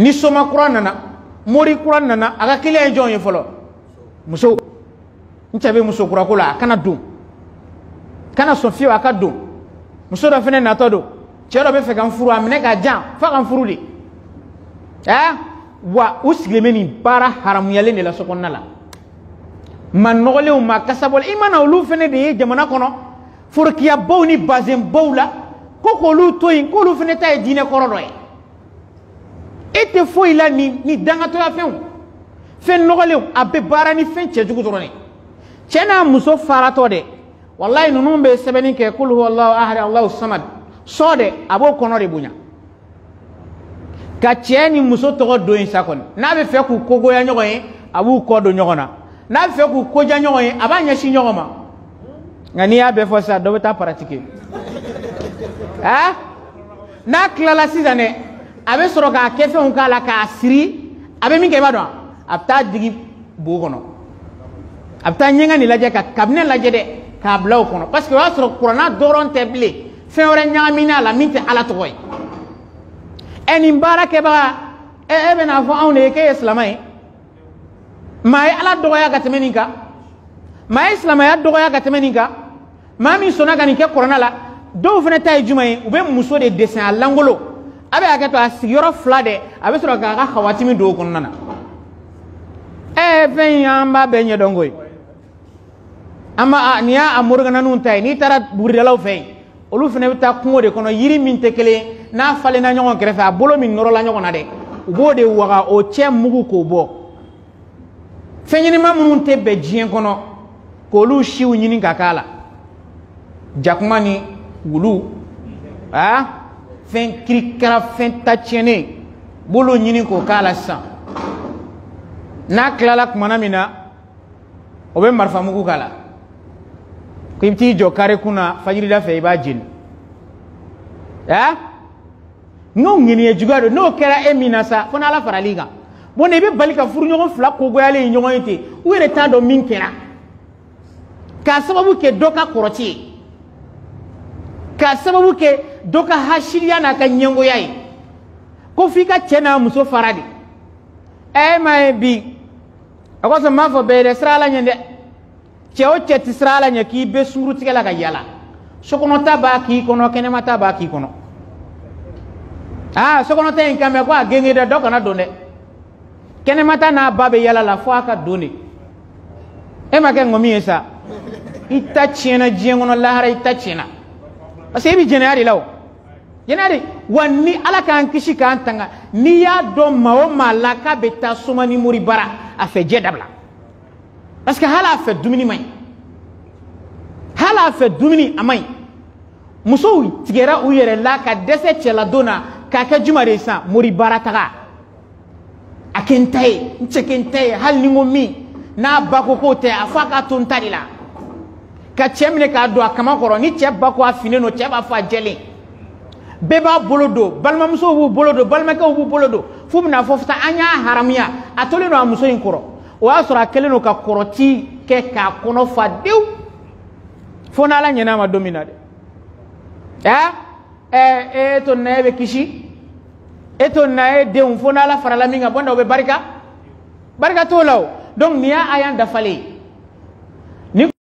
ni soma kura nana mori kura nana a ka kiliya ye jɔn ye fɔlɔ muso n cɛ bɛ muso kurako la a kana don kana sɔn fiyewu a ka don muso dɔ fɛnɛ natɔ don cɛ dɔ bɛ fɛ ka n furu a minɛ ka jan f'a ka n furu de ɛɛ wa u sigilen bɛ nin baara haramuyalen de la so kɔnɔna la ma nɔgɔlenw ma kasabɔlen i mana olu fɛnɛ de ye jamana kɔnɔ forokiyabaw ni bazenbaw la ko k'olu to yen k'olu fɛnɛ ta ye diinɛ kɔrɔ dɔ ye tɛ foyi la nin nin dangatɔya fɛnw fɛn nɔgɔlenw a bɛ baara ni fɛn cɛjugu dɔrɔn de cɛ n'a muso faratɔ dɛ walayi ninnu bɛ sɛbɛnni kɛ kulu walahu ahadi alahu samad sɔ dɛ a b'o kɔnɔ de bonya ka cɛ ni muso tɔgɔ don in sa kɔni n'a bɛ fɛ k'u kogoya ɲɔgɔn ye a b'u kɔ don ɲɔgɔn na n'a bɛ fɛ k'u koja ɲɔgɔn ye a b'a ɲɛsin ɲɔgɔn ma nka n'i y'a bɛɛ fɔ sisan dɔ bɛ taa paratike n'a tilala sisan dɛ a bɛ sɔrɔ k'a kɛ fɛnw k'a la k'a siri a bɛ min kɛ i b'a dɔn a bɛ taa digi bo kɔnɔ a bɛ taa ɲɛgɛn nin lajɛ ka kabinɛ lajɛ dɛ k'a bila o kɔnɔ parce que o y'a sɔrɔ kuranna dɔrɔn tɛ bilen fɛn wɛrɛ ɲagaminen a la min tɛ ala tɔgɔ ye ɛ nin baarakɛbaga ɛ e bɛna fɔ anw de ye k'e ye silamɛ ye maa ye ala dɔgɔya ka tɛmɛ nin kan maa ye silamɛya dɔgɔya ka tɛmɛ nin kan maa min sɔnna ka nin kɛ kuranna la dɔw fana ta ye jumɛn ye u bɛ muso de dɛsɛn a langolo a bɛ hakɛ to a sigiyɔrɔ fila dɛ a bɛ sɔrɔ k'a ka hawatimi don o kɔnɔna na ɛɛ fɛn in an b'a bɛɛ ɲɛdɔn koyi an b'a nin y'a morikananiw ta ye n'i taara buguridalaw fɛ yen olu fana bɛ taa kungo de kɔnɔ yiri min tɛ kelen n'a falenna ɲɔgɔn kɛrɛfɛ a bolo min nɔrɔla ɲɔgɔn na dɛ u b'o de waga o cɛ mugu k'o bɔ fɛn ɲɛnama minnu tɛ bɛn diɲɛ kɔnɔ k'olu siw ɲini ka k'a la jakuma ni wulu aa. fɛn kirikara fɛn ta tiɲɛnen bolo ɲini k'o k'a la sisan n'a tilala kumana min na o bɛ marifamugu k'a la ko i bɛ t'i jɔ kare kun na fajirida fɛ i b'a jeni ɛ n'o ŋaniya juguya don n'o kɛra e min na sa fo n'ala faral'i kan bon i bɛ bali ka furuɲɔgɔn fila kogoyalen ye ɲɔgɔn ye ten u yɛrɛ t'a dɔn min kɛra k'a sababu kɛ dɔ ka kɔrɔti ye k'a sababu kɛ doka ka hasiriya n'a ka ɲɛngoya ye ko ka n'a muso fara de ɛ m'a ye bi a mafo n srala fɔ bɛɛ sira ala ɲɛ dɛ cɛ o cɛ ti sira ala ɲɛ k'i bɛ surutigɛ la ka yala sokɔnɔta b'a k'i kɔnɔ kɛnɛmata b'a k'i kɔnɔ aa sokɔnɔta in kan bɛ ko a genge dɛ dɔ kana don dɛ kɛnɛmata n'a ba bɛ yala la fo a ka don de e ma kɛ ŋɔmi ye sa i ta tiɲɛna diɲɛ kɔnɔ lahara i parce jɛnɛya de la o jɛnɛya de wa ni ala k'an kisi k'an tanga n'i y'a dɔn maa o maa la k'a bɛ taa soma ni muri bara a fɛ jɛ dabila parce que hali a fɛ dumuni man ɲi hali a fɛ dumuni a man musow tigɛra u yɛrɛ la ka dɛsɛ cɛladon na k'a kɛ juma de sisan muri bara taga a kɛ n ta ye n cɛ kɛ n ta ye hali ni n ko min n'a ba ko k'o tɛ a fɔ a k'a to n ta de la. ka cɛ minɛ k'a don a kama kɔrɔ ni cɛ ba ko a finnen don cɛ b'a fɔ a jɛlen bɛɛ b'a bolo don balimamusow b'u bolo don balimakɛw b'u bolo don f'u bɛna fɔ sisan an y'a haramuya a tolen don a muso in kɔrɔ o y'a sɔrɔ a kɛlen don ka kɔrɔti kɛ k'a kɔnɔ fa dewu fo n'ala ɲɛna a ma don min na dɛ ɛ ɛ e to nin na e bɛ kisi e to na e denw fo n'ala farala min kan bɔ o bɛ barika barika t'o la o donc nin y'a a dafalen ye.